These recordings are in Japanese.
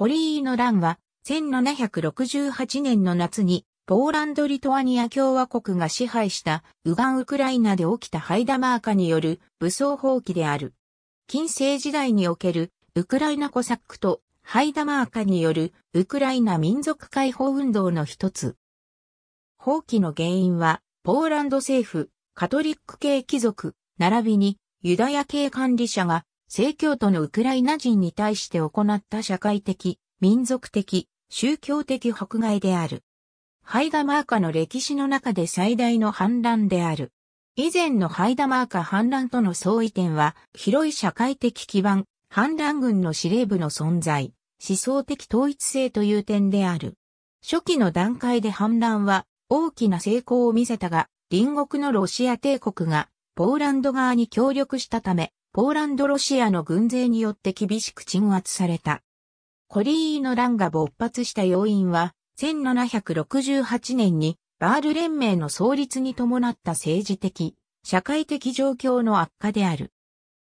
コリーノ・ラは、1768年の夏に、ポーランド・リトアニア共和国が支配したウガン・ウクライナで起きたハイダマーカによる武装蜂起である。近世時代におけるウクライナコサックとハイダマーカによるウクライナ民族解放運動の一つ。放棄の原因は、ポーランド政府、カトリック系貴族、並びにユダヤ系管理者が正教徒のウクライナ人に対して行った社会的、民族的、宗教的迫害である。ハイダマーカの歴史の中で最大の反乱である。以前のハイダマーカ反乱との相違点は、広い社会的基盤、反乱軍の司令部の存在、思想的統一性という点である。初期の段階で反乱は大きな成功を見せたが、隣国のロシア帝国がポーランド側に協力したため、ポーランド・ロシアの軍勢によって厳しく鎮圧された。コリーの乱が勃発した要因は、1768年にバール連盟の創立に伴った政治的、社会的状況の悪化である。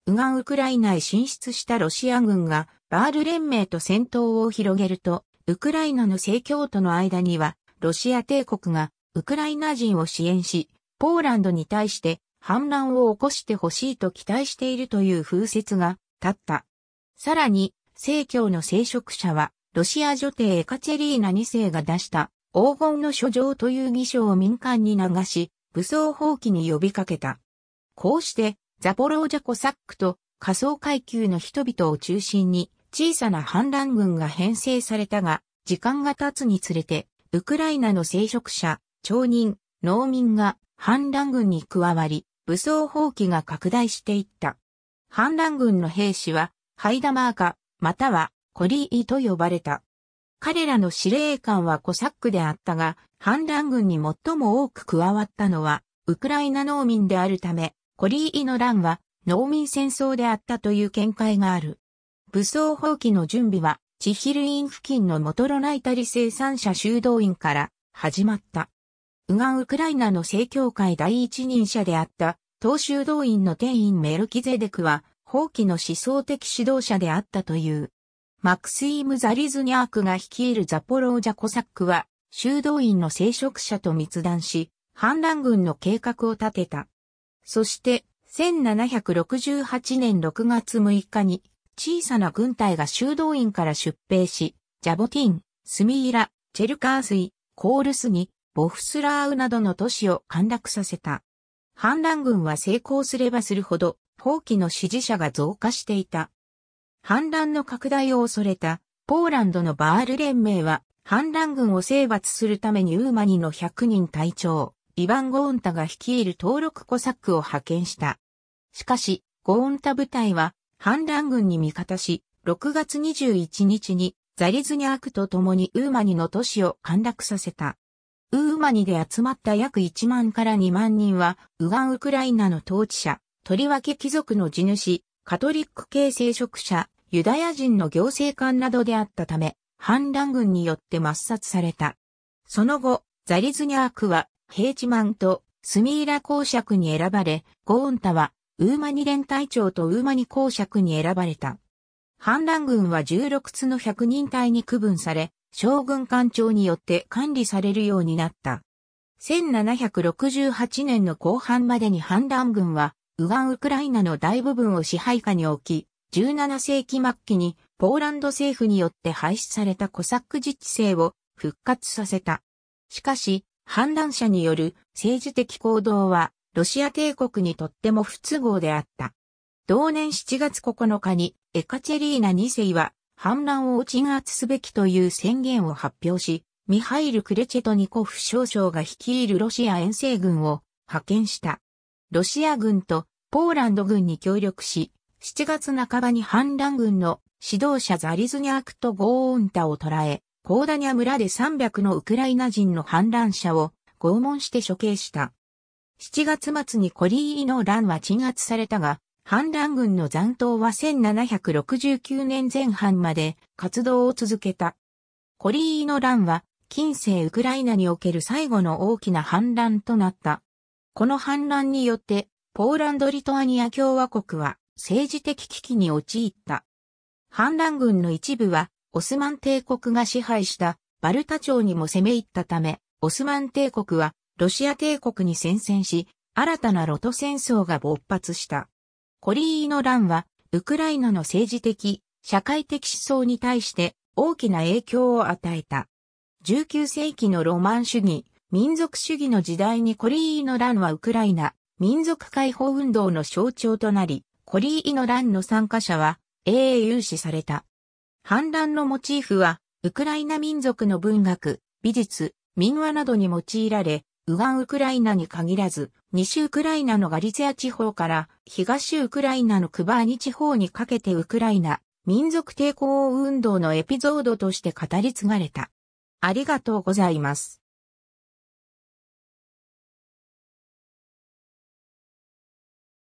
右岸ウクライナへ進出したロシア軍がバール連盟と戦闘を広げると、ウクライナの政教との間には、ロシア帝国がウクライナ人を支援し、ポーランドに対して反乱を起こしてほしいと期待しているという風説が立った。さらに、正教の聖職者は、ロシア女帝エカチェリーナ2世が出した黄金の書状という儀書を民間に流し、武装放棄に呼びかけた。こうして、ザポロージャコサックと仮想階級の人々を中心に小さな反乱軍が編成されたが、時間が経つにつれて、ウクライナの聖職者、町人、農民が反乱軍に加わり、武装蜂起が拡大していった。反乱軍の兵士は、ハイダマーカ、またはコリーイと呼ばれた。彼らの司令官はコサックであったが、反乱軍に最も多く加わったのは、ウクライナ農民であるため、コリーイの乱は農民戦争であったという見解がある。武装蜂起の準備は、チヒルイン付近のモトロナイタリ生産者修道院から始まった。右岸ウクライナの正教会第一人者であった、東州動員の店員メルキゼデクは、法規の思想的指導者であったという。マクスイム・ザリズニャークが率いるザポロージャ・コサックは、修道院の聖職者と密談し、反乱軍の計画を立てた。そして、1768年6月6日に、小さな軍隊が修道院から出兵し、ジャボティン、スミイラ、チェルカースイ、コールスに、ボフスラーウなどの都市を陥落させた。反乱軍は成功すればするほど、放棄の支持者が増加していた。反乱の拡大を恐れた、ポーランドのバール連盟は、反乱軍を征伐するためにウーマニの100人隊長、イヴァン・ゴーンタが率いる登録コサックを派遣した。しかし、ゴーンタ部隊は、反乱軍に味方し、6月21日に、ザリズニャークと共にウーマニの都市を陥落させた。ウーマニで集まった約1万から2万人は、ウガン・ウクライナの統治者、とりわけ貴族の地主、カトリック系聖職者、ユダヤ人の行政官などであったため、反乱軍によって抹殺された。その後、ザリズニャークは、ヘイチマンとスミーラ公爵に選ばれ、ゴーンタは、ウーマニ連隊長とウーマニ公爵に選ばれた。反乱軍は16つの100人隊に区分され、将軍官庁によって管理されるようになった。1768年の後半までに反乱軍は、ウガンウクライナの大部分を支配下に置き、17世紀末期にポーランド政府によって廃止されたコサック自治制を復活させた。しかし、反乱者による政治的行動は、ロシア帝国にとっても不都合であった。同年7月9日にエカチェリーナ2世は反乱を鎮圧すべきという宣言を発表し、ミハイル・クレチェトニコフ少将が率いるロシア遠征軍を派遣した。ロシア軍とポーランド軍に協力し、7月半ばに反乱軍の指導者ザリズニャークとゴーンタを捕らえ、コーダニャ村で300のウクライナ人の反乱者を拷問して処刑した。7月末にコリーイの乱は鎮圧されたが、反乱軍の残党は1769年前半まで活動を続けた。コリーの乱は近世ウクライナにおける最後の大きな反乱となった。この反乱によって、ポーランド・リトアニア共和国は政治的危機に陥った。反乱軍の一部は、オスマン帝国が支配したバルタ朝にも攻め入ったため、オスマン帝国はロシア帝国に宣戦し、新たなロト戦争が勃発した。コリーの乱は、ウクライナの政治的、社会的思想に対して大きな影響を与えた。19世紀のロマン主義、民族主義の時代にコリーの乱はウクライナ民族解放運動の象徴となり、コリーの乱の参加者は英雄視された。反乱のモチーフは、ウクライナ民族の文学、美術、民話などに用いられ、右岸ウクライナに限らず、西ウクライナのガリツヤア地方から東ウクライナのクバーニ地方にかけてウクライナ民族抵抗運動のエピソードとして語り継がれた。ありがとうございます。